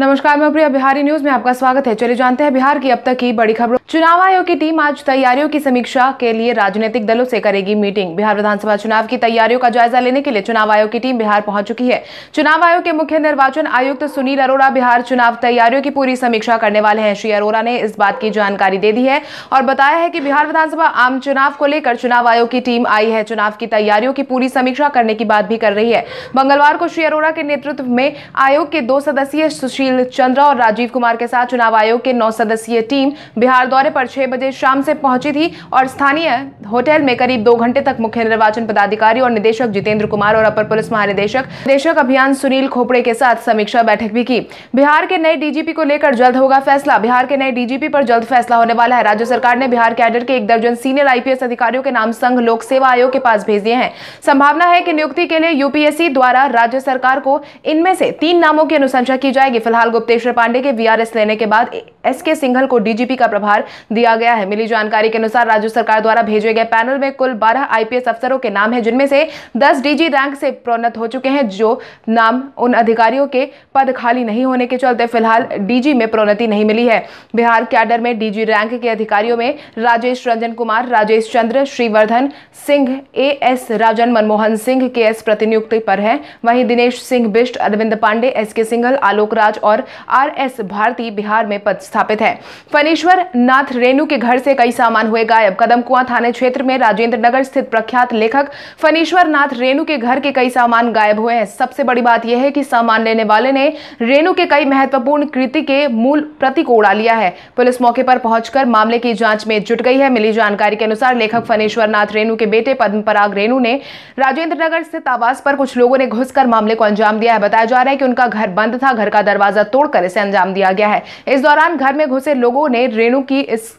नमस्कार मैं प्रिया बिहारी न्यूज में आपका स्वागत है चलिए जानते हैं बिहार की अब तक की बड़ी खबरों चुनाव आयोग की टीम आज तैयारियों की समीक्षा के लिए राजनीतिक दलों से करेगी मीटिंग बिहार विधानसभा चुनाव की तैयारियों का जायजा लेने के लिए चुनाव आयोग की टीम बिहार पहुंच चुकी है चुनाव आयोग के मुख्य निर्वाचन आयुक्त तो सुनील अरोड़ा बिहार चुनाव तैयारियों की पूरी समीक्षा करने वाले हैं श्री अरोड़ा ने इस बात की जानकारी दे दी है और बताया है की बिहार विधानसभा आम चुनाव को लेकर चुनाव आयोग की टीम आई है चुनाव की तैयारियों की पूरी समीक्षा करने की बात भी कर रही है मंगलवार को श्री अरोड़ा के नेतृत्व में आयोग के दो सदस्यीय सुशील चंद्रा और राजीव कुमार के साथ चुनाव आयोग के नौ सदस्यीय टीम बिहार दौरे पर छह बजे शाम से पहुंची थी और स्थानीय होटल में करीब दो घंटे तक मुख्य निर्वाचन पदाधिकारी और निदेशक जितेंद्र कुमार और अपर पुलिस महानिदेशक निदेशक अभियान सुनील खोपड़े के साथ समीक्षा बैठक भी की बिहार के नए डीजीपी को लेकर जल्द होगा फैसला बिहार के नए डीजीपी पर जल्द फैसला होने वाला है राज्य सरकार ने बिहार कैडर के एक दर्जन सीनियर आईपीएस अधिकारियों के नाम संघ लोक सेवा आयोग के पास भेज दिए हैं संभावना है कि नियुक्ति के लिए यूपीएससी द्वारा राज्य सरकार को इनमें से तीन नामों की अनुशंसा की जाएगी फिलहाल गुप्तेश्वर पांडे के वीआरएस लेने के बाद एस के सिंघल को डीजीपी का प्रभार दिया गया है मिली जानकारी के अनुसार राज्य सरकार द्वारा भेजे गए पैनल में कुल 12 आईपीएस अफसरों के नाम हैं जिनमें से 10 डीजी रैंक से प्रोन्नत हो चुके हैं जो नाम उन अधिकारियों के पद खाली नहीं होने के चलते फिलहाल डीजी में प्रोन्नति नहीं मिली है बिहार कैडर में डीजी रैंक के अधिकारियों में राजेश रंजन कुमार राजेश चंद्र श्रीवर्धन सिंह ए एस राजन मनमोहन सिंह के एस प्रतिनियुक्ति पर है वहीं दिनेश सिंह बिष्ट अरविंद पांडे एस के सिंघल आलोक राज और आर एस भारती बिहार में पद स्थापित है फनीश्वर नाथ रेणु के घर से कई सामान हुए गायब कदम कुआ थाने क्षेत्र में राजेंद्र नगर स्थित प्रख्यात लेखक फनीश्वर नाथ रेणु के घर के कई सामान गायब हुए हैं सबसे बड़ी बात यह है कि सामान लेने वाले ने रेणु के कई महत्वपूर्ण कृति के मूल प्रति को उड़ा लिया है पुलिस मौके पर पहुंचकर मामले की जांच में जुट गई है मिली जानकारी के अनुसार लेखक फनीश्वर नाथ रेणु के बेटे पद्म पराग रेणु ने राजेंद्र नगर स्थित आवास पर कुछ लोगों ने घुसकर मामले को अंजाम दिया है बताया जा रहा है कि उनका घर बंद था घर का दरवाजा तोड़कर इसे अंजाम दिया गया है इस दौरान घर में घुसे लोगों ने रेणु की इस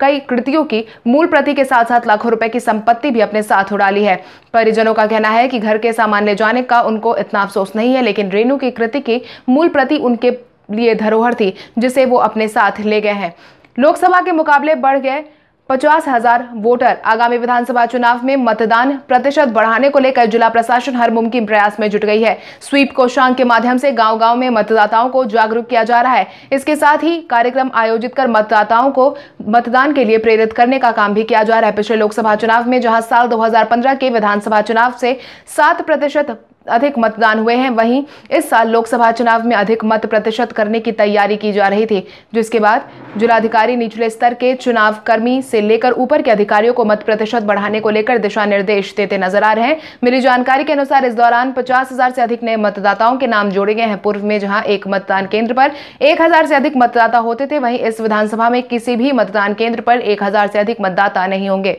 कई कृतियों की मूल प्रति के साथ साथ लाखों रुपए की संपत्ति भी अपने साथ उड़ा ली है परिजनों का कहना है कि घर के सामान ले जाने का उनको इतना अफसोस नहीं है लेकिन रेणु की कृति की मूल प्रति उनके लिए धरोहर थी जिसे वो अपने साथ ले गए हैं लोकसभा के मुकाबले बढ़ गए पचास हजार वोटर आगामी विधानसभा चुनाव में मतदान प्रतिशत बढ़ाने को लेकर जिला प्रशासन हर मुमकिन प्रयास में जुट गई है स्वीप कोषांग के माध्यम से गांव-गांव में मतदाताओं को जागरूक किया जा रहा है इसके साथ ही कार्यक्रम आयोजित कर मतदाताओं को मतदान के लिए प्रेरित करने का काम भी किया जा रहा है पिछले लोकसभा चुनाव में जहां साल दो के विधानसभा चुनाव से सात अधिक मतदान हुए हैं वहीं इस साल लोकसभा चुनाव में अधिक मत प्रतिशत करने की तैयारी की जा रही थी जिसके बाद जिलाधिकारी निचले स्तर के चुनाव कर्मी से लेकर ऊपर के अधिकारियों को मत प्रतिशत बढ़ाने को लेकर दिशा निर्देश देते नजर आ रहे हैं मिली जानकारी के अनुसार इस दौरान पचास हजार से अधिक नए मतदाताओं के नाम जोड़े गए हैं पूर्व में जहाँ एक मतदान केंद्र पर एक हजार से अधिक मतदाता होते थे वहीं इस विधानसभा में किसी भी मतदान केंद्र पर एक हजार से अधिक मतदाता नहीं होंगे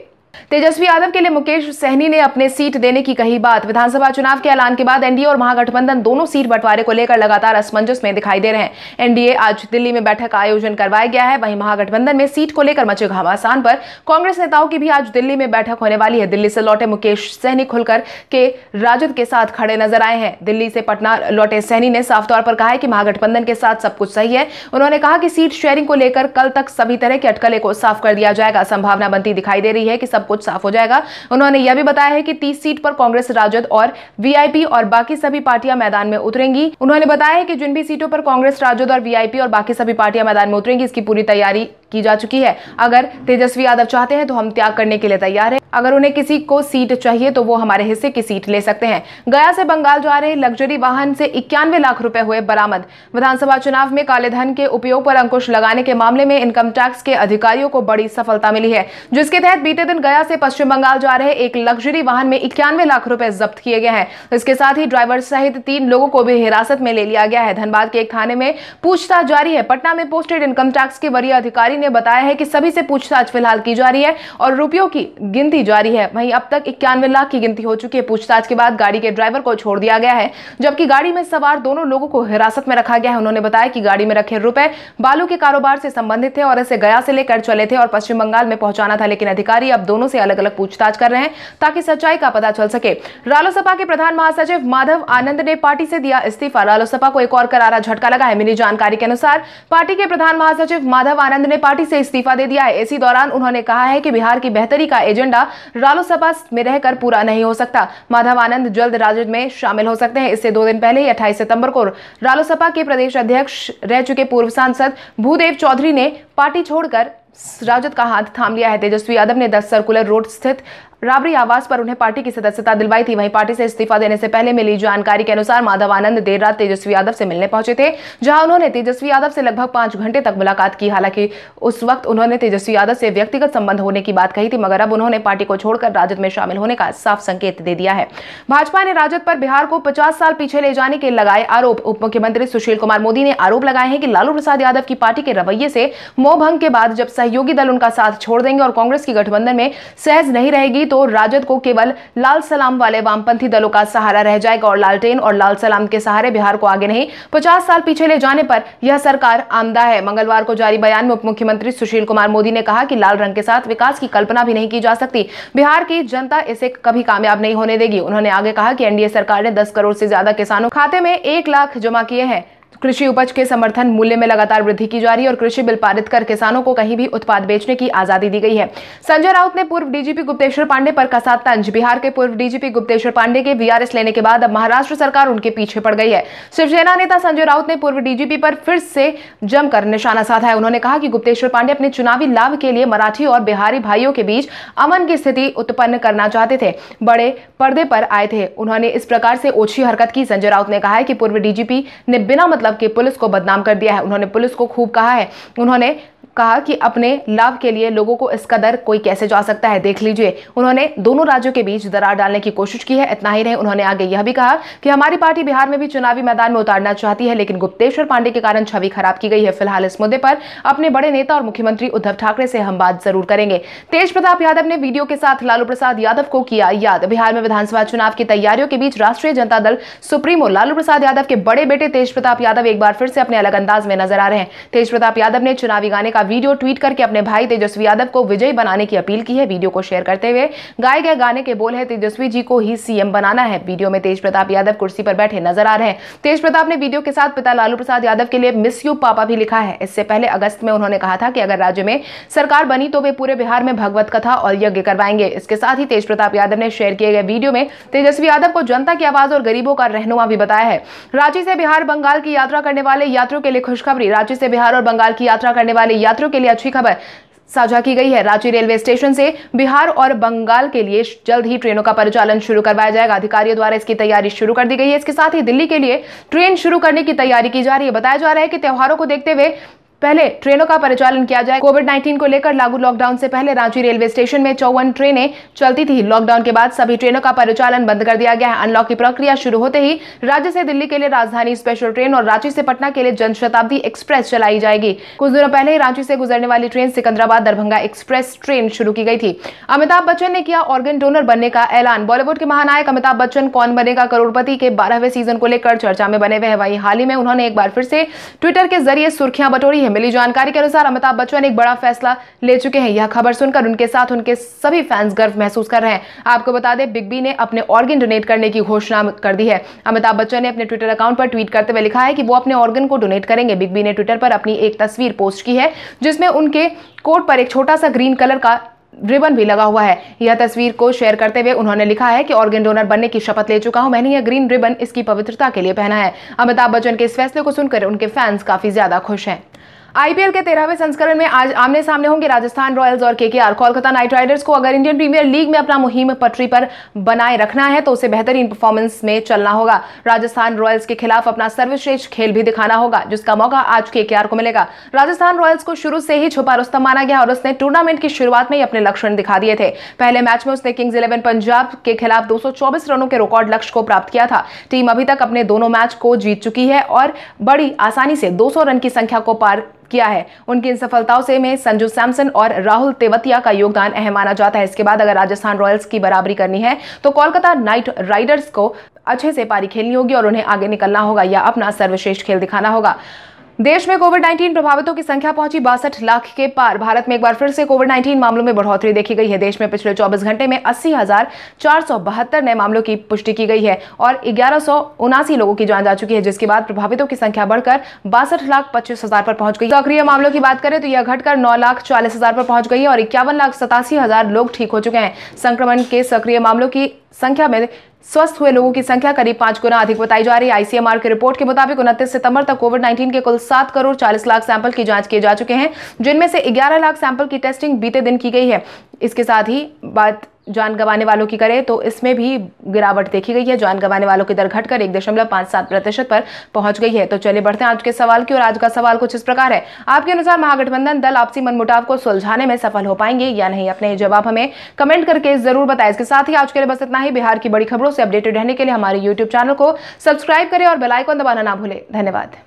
तेजस्वी यादव के लिए मुकेश सहनी ने अपने सीट देने की कही बात विधानसभा चुनाव के ऐलान के बाद एनडीए और महागठबंधन दोनों सीट बंटवारे को लेकर लगातार असमंजस में दिखाई दे रहे हैं एनडीए आज दिल्ली में बैठक का आयोजन करवाया गया है वहीं महागठबंधन में सीट को लेकर मचे घमासान पर कांग्रेस नेताओं की भी आज दिल्ली में बैठक होने वाली है दिल्ली से लौटे मुकेश सहनी खुलकर के राजद के साथ खड़े नजर आए हैं दिल्ली से पटना लौटे सहनी ने साफ तौर पर कहा है कि महागठबंधन के साथ सब कुछ सही है उन्होंने कहा कि सीट शेयरिंग को लेकर कल तक सभी तरह की अटकलें को साफ कर दिया जाएगा संभावना बनती दिखाई दे रही है कि सब कुछ साफ हो जाएगा उन्होंने यह भी बताया है कि तीस सीट पर कांग्रेस राजद और वीआईपी और बाकी सभी पार्टियां मैदान में उतरेंगी उन्होंने बताया है कि जिन भी सीटों पर कांग्रेस राजद और वीआईपी और बाकी सभी पार्टियां मैदान में उतरेंगी इसकी पूरी तैयारी की जा चुकी है अगर तेजस्वी यादव चाहते हैं तो हम त्याग करने के लिए तैयार हैं अगर उन्हें किसी को सीट चाहिए तो वो हमारे हिस्से की सीट ले सकते हैं गया से बंगाल जा रहे लग्जरी वाहन से इक्यानवे लाख रुपए हुए बरामद विधानसभा चुनाव में धन के उपयोग पर अंकुश लगाने के मामले में इनकम टैक्स के अधिकारियों को बड़ी सफलता मिली है जिसके तहत बीते दिन गया से पश्चिम बंगाल जा रहे एक लग्जरी वाहन में इक्यानवे लाख रूपये जब्त किए गए हैं इसके साथ ही ड्राइवर सहित तीन लोगों को भी हिरासत में ले लिया गया है धनबाद के एक थाने में पूछताछ जारी है पटना में पोस्टेड इनकम टैक्स के वरीय अधिकारी अधिकारी ने बताया है कि सभी से पूछताछ फिलहाल की जा रही है और रुपयों की गिनती जारी है वहीं अब तक इक्यानवे लाख की गिनती हो चुकी है पूछताछ के बाद गाड़ी के ड्राइवर को छोड़ दिया गया है जबकि गाड़ी में सवार दोनों लोगों को हिरासत में रखा गया है उन्होंने बताया कि गाड़ी में रखे रुपए बालू के कारोबार से संबंधित थे और इसे गया से लेकर चले थे और पश्चिम बंगाल में पहुंचाना था लेकिन अधिकारी अब दोनों से अलग अलग पूछताछ कर रहे हैं ताकि सच्चाई का पता चल सके रालोसपा के प्रधान महासचिव माधव आनंद ने पार्टी से दिया इस्तीफा रालोसपा को एक और करारा झटका लगा है मिली जानकारी के अनुसार पार्टी के प्रधान महासचिव माधव आनंद ने पार्टी से इस्तीफा दे दिया है इसी दौरान उन्होंने कहा है कि बिहार की बेहतरी का एजेंडा रालोसपा में रहकर पूरा नहीं हो सकता माधव आनंद जल्द राजद में शामिल हो सकते हैं इससे दो दिन पहले ही अट्ठाईस सितंबर को रालोसपा के प्रदेश अध्यक्ष रह चुके पूर्व सांसद भूदेव चौधरी ने पार्टी छोड़कर राजद का हाथ थाम लिया है तेजस्वी यादव ने दस सर्कुलर रोड स्थित राबरी आवास पर उन्हें पार्टी की सदस्यता दिलवाई थी वहीं पार्टी से इस्तीफा देने से पहले मिली जानकारी के अनुसार माधव आनंद देर रात तेजस्वी यादव से मिलने पहुंचे थे जहां उन्होंने तेजस्वी यादव से लगभग पांच घंटे तक मुलाकात की हालांकि उस वक्त उन्होंने तेजस्वी यादव से व्यक्तिगत संबंध होने की बात कही थी मगर अब उन्होंने पार्टी को छोड़कर राजद में शामिल होने का साफ संकेत दे दिया है भाजपा ने राजद पर बिहार को पचास साल पीछे ले जाने के लगाए आरोप उप मुख्यमंत्री सुशील कुमार मोदी ने आरोप लगाए हैं कि लालू प्रसाद यादव की पार्टी के रवैये से मोह भंग के बाद जब सहयोगी दल उनका साथ छोड़ देंगे और कांग्रेस की गठबंधन में सहज नहीं रहेगी तो राजद को केवल लाल सलाम वाले वामपंथी दलों का सहारा रह जाएगा और लालटेन और लाल सलाम के सहारे बिहार को आगे नहीं पचास साल पीछे ले जाने पर यह सरकार आमदा है मंगलवार को जारी बयान में उप मुख्यमंत्री सुशील कुमार मोदी ने कहा कि लाल रंग के साथ विकास की कल्पना भी नहीं की जा सकती बिहार की जनता इसे कभी कामयाब नहीं होने देगी उन्होंने आगे कहा कि एनडीए सरकार ने दस करोड़ से ज्यादा किसानों खाते में एक लाख जमा किए हैं कृषि उपज के समर्थन मूल्य में लगातार वृद्धि की जा रही है और कृषि बिल पारित कर किसानों को कहीं भी उत्पाद बेचने की आजादी दी गई है संजय राउत ने पूर्व डीजीपी गुप्तेश्वर पांडे पर कसा तंज बिहार के पूर्व डीजीपी गुप्तेश्वर पांडे के वीआरएस लेने के बाद अब महाराष्ट्र सरकार उनके पीछे पड़ गई है शिवसेना नेता संजय राउत ने पूर्व डीजीपी पर फिर से जमकर निशाना साधा है उन्होंने कहा कि गुप्तेश्वर पांडे अपने चुनावी लाभ के लिए मराठी और बिहारी भाइयों के बीच अमन की स्थिति उत्पन्न करना चाहते थे बड़े पर्दे पर आए थे उन्होंने इस प्रकार से ओछी हरकत की संजय राउत ने कहा है कि पूर्व डीजीपी ने बिना मतलब मतलब कि पुलिस को बदनाम कर दिया है उन्होंने पुलिस को खूब कहा है उन्होंने कहा कि अपने लाभ के लिए लोगों को इस कदर कोई कैसे जा सकता है देख लीजिए उन्होंने दोनों राज्यों के बीच दरार डालने की कोशिश की है इतना ही नहीं उन्होंने आगे यह भी कहा कि हमारी पार्टी बिहार में भी चुनावी मैदान में उतारना चाहती है लेकिन गुप्तेश्वर पांडे के कारण छवि खराब की गई है फिलहाल इस मुद्दे पर अपने बड़े नेता और मुख्यमंत्री उद्धव ठाकरे से हम बात जरूर करेंगे तेज प्रताप यादव ने वीडियो के साथ लालू प्रसाद यादव को किया याद बिहार में विधानसभा चुनाव की तैयारियों के बीच राष्ट्रीय जनता दल सुप्रीमो लालू प्रसाद यादव के बड़े बेटे तेज प्रताप यादव एक बार फिर से अपने अलग अंदाज में नजर आ रहे हैं तेज प्रताप यादव ने चुनावी गाने का वीडियो ट्वीट करके अपने भाई तेजस्वी यादव को विजयी बनाने की अपील की है वीडियो को शेयर करते हुए गाए गए गाने के बोल है तेजस्वी जी को ही सीएम बनाना है वीडियो में तेज प्रताप यादव कुर्सी पर बैठे नजर आ रहे हैं तेज प्रताप ने वीडियो के साथ पिता लालू प्रसाद यादव के लिए मिस यू पापा भी लिखा है इससे पहले अगस्त में उन्होंने कहा था कि अगर राज्य में सरकार बनी तो वे पूरे बिहार में भगवत कथा और यज्ञ करवाएंगे इसके साथ ही तेज प्रताप यादव ने शेयर किए गए वीडियो में तेजस्वी यादव को जनता की आवाज और गरीबों का रहनुमा भी बताया है रांची से बिहार बंगाल की यात्रा करने वाले यात्रियों के लिए खुशखबरी रांची से बिहार और बंगाल की यात्रा करने वाले यात्री यात्रियों के लिए अच्छी खबर साझा की गई है रांची रेलवे स्टेशन से बिहार और बंगाल के लिए जल्द ही ट्रेनों का परिचालन शुरू करवाया जाएगा अधिकारियों द्वारा इसकी तैयारी शुरू कर दी गई है इसके साथ ही दिल्ली के लिए ट्रेन शुरू करने की तैयारी की जा रही है बताया जा रहा है कि त्योहारों को देखते हुए पहले ट्रेनों का परिचालन किया जाए कोविड 19 को लेकर लागू लॉकडाउन से पहले रांची रेलवे स्टेशन में चौवन ट्रेनें चलती थी लॉकडाउन के बाद सभी ट्रेनों का परिचालन बंद कर दिया गया है अनलॉक की प्रक्रिया शुरू होते ही राज्य से दिल्ली के लिए राजधानी स्पेशल ट्रेन और रांची से पटना के लिए जनशताब्दी एक्सप्रेस चलाई जाएगी कुछ दिनों पहले ही रांची से गुजरने वाली train Secunderabad Darbhanga express train शुरू की गई थी अमिताभ बच्चन ने किया ऑर्गन डोनर बनने का ऐलान बॉलीवुड के महानायक अमिताभ बच्चन कौन बनेगा करोड़पति के बारहवें सीजन को लेकर चर्चा में बने हुए हैं वहीं हाल ही में उन्होंने एक बार फिर से ट्विटर के जरिए सुर्खियां बटोरी है हैं मिली जानकारी के अनुसार अमिताभ बच्चन एक बड़ा फैसला ले चुके हैं यह खबर सुनकर उनके साथ उनके सभी फैंस गर्व महसूस कर रहे हैं आपको बता दें बिग बी ने अपने ऑर्गन डोनेट करने की घोषणा कर दी है अमिताभ बच्चन ने अपने ट्विटर अकाउंट पर ट्वीट करते हुए लिखा है कि वो अपने ऑर्गन को डोनेट करेंगे बिग बी ने ट्विटर पर अपनी एक तस्वीर पोस्ट की है जिसमें उनके कोट पर एक छोटा सा ग्रीन कलर का रिबन भी लगा हुआ है यह तस्वीर को शेयर करते हुए उन्होंने लिखा है कि ऑर्गेन डोनर बनने की शपथ ले चुका हूं मैंने यह ग्रीन रिबन इसकी पवित्रता के लिए पहना है अमिताभ बच्चन के इस फैसले को सुनकर उनके फैंस काफी ज्यादा खुश हैं आईपीएल के तेरहवें संस्करण में आज आमने सामने होंगे राजस्थान रॉयल्स और केकेआर कोलकाता नाइट राइडर्स को अगर इंडियन प्रीमियर लीग में अपना मुहिम पटरी पर बनाए रखना है तो उसे बेहतरीन परफॉर्मेंस में चलना होगा राजस्थान रॉयल्स के खिलाफ अपना सर्वश्रेष्ठ खेल भी दिखाना होगा जिसका मौका आज के को मिलेगा राजस्थान रॉयल्स को शुरू से ही छुपा रुस्तम माना गया और उसने टूर्नामेंट की शुरुआत में ही अपने लक्षण दिखा दिए थे पहले मैच में उसने किंग्स इलेवन पंजाब के खिलाफ दो रनों के रिकॉर्ड लक्ष्य को प्राप्त किया था टीम अभी तक अपने दोनों मैच को जीत चुकी है और बड़ी आसानी से दो रन की संख्या को पार किया है उनकी इन सफलताओं से में संजू सैमसन और राहुल तेवतिया का योगदान अहम माना जाता है इसके बाद अगर राजस्थान रॉयल्स की बराबरी करनी है तो कोलकाता नाइट राइडर्स को अच्छे से पारी खेलनी होगी और उन्हें आगे निकलना होगा या अपना सर्वश्रेष्ठ खेल दिखाना होगा देश में कोविड 19 प्रभावितों की संख्या पहुंची बासठ लाख के पार भारत में एक बार फिर से कोविड 19 मामलों में बढ़ोतरी देखी गई है देश में पिछले 24 घंटे में अस्सी नए मामलों की पुष्टि की गई है और ग्यारह लोगों की जान जा चुकी है जिसके बाद प्रभावितों की संख्या बढ़कर बासठ लाख पच्चीस हजार पर पहुंच गई सक्रिय मामलों की बात करें तो यह घटकर नौ लाख चालीस हजार पर पहुंच गई है और इक्यावन लाख सतासी हजार लोग ठीक हो चुके हैं संक्रमण के सक्रिय मामलों की संख्या में स्वस्थ हुए लोगों की संख्या करीब पांच गुना अधिक बताई जा रही है आईसीएमआर की रिपोर्ट के मुताबिक उनतीस सितंबर तक कोविड 19 के कुल सात करोड़ चालीस लाख सैंपल की जांच किए जा चुके हैं जिनमें से ग्यारह लाख सैंपल की टेस्टिंग बीते दिन की गई है इसके साथ ही बात जान गंवाने वालों की करें तो इसमें भी गिरावट देखी गई है जान गंवाने वालों की दर घटकर एक दशमलव पांच सात प्रतिशत पर पहुंच गई है तो चलिए बढ़ते हैं आज के सवाल की और आज का सवाल कुछ इस प्रकार है आपके अनुसार महागठबंधन दल आपसी मनमुटाव को सुलझाने में सफल हो पाएंगे या नहीं अपने जवाब हमें कमेंट करके जरूर बताएं इसके साथ ही आज के लिए बस इतना ही बिहार की बड़ी खबरों से अपडेटेड रहने के लिए हमारे यूट्यूब चैनल को सब्सक्राइब करें और बेलाइकॉन दबाना ना भूलें धन्यवाद